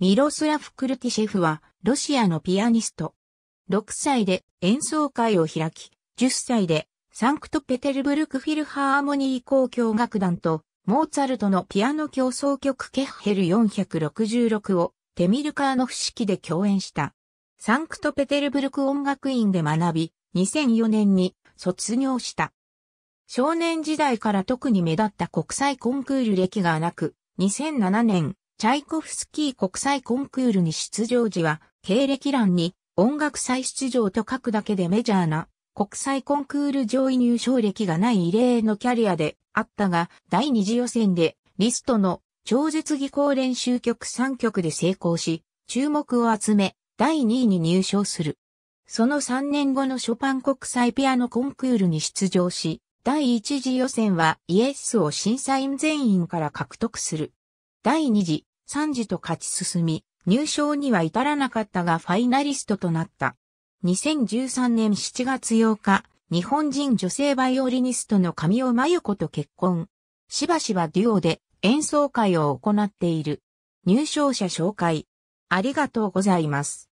ミロスラフ・クルティシェフは、ロシアのピアニスト。6歳で演奏会を開き、10歳でサンクトペテルブルクフィルハーモニー交響楽団と、モーツァルトのピアノ競争曲ケッヘル466をテミルカーノフ式で共演した。サンクトペテルブルク音楽院で学び、2004年に卒業した。少年時代から特に目立った国際コンクール歴がなく、2007年チャイコフスキー国際コンクールに出場時は、経歴欄に音楽再出場と書くだけでメジャーな国際コンクール上位入賞歴がない異例のキャリアであったが、第二次予選でリストの超絶技巧練習曲3曲で成功し、注目を集め、第2位に入賞する。その3年後のショパン国際ピアノコンクールに出場し、第1次予選はイエスを審査員全員から獲得する。第2次、3次と勝ち進み、入賞には至らなかったがファイナリストとなった。2013年7月8日、日本人女性バイオリニストの神尾真由子と結婚。しばしばデュオで演奏会を行っている。入賞者紹介。ありがとうございます。